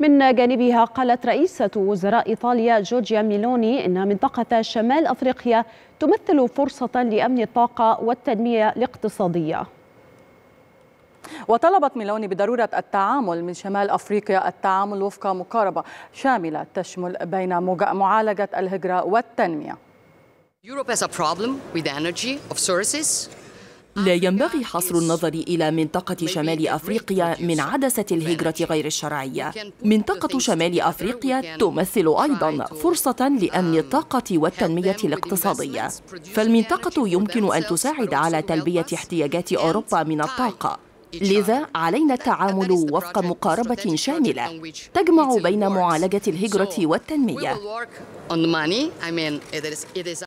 من جانبها قالت رئيسة وزراء إيطاليا جورجيا ميلوني إن منطقة شمال أفريقيا تمثل فرصة لأمن الطاقة والتنمية الاقتصادية وطلبت ميلوني بضرورة التعامل من شمال أفريقيا التعامل وفق مقاربة شاملة تشمل بين معالجة الهجرة والتنمية Europe has a problem with energy of sources لا ينبغي حصر النظر إلى منطقة شمال أفريقيا من عدسة الهجرة غير الشرعية منطقة شمال أفريقيا تمثل أيضا فرصة لأمن الطاقة والتنمية الاقتصادية فالمنطقة يمكن أن تساعد على تلبية احتياجات أوروبا من الطاقة لذا علينا التعامل وفق مقاربة شاملة تجمع بين معالجة الهجرة والتنمية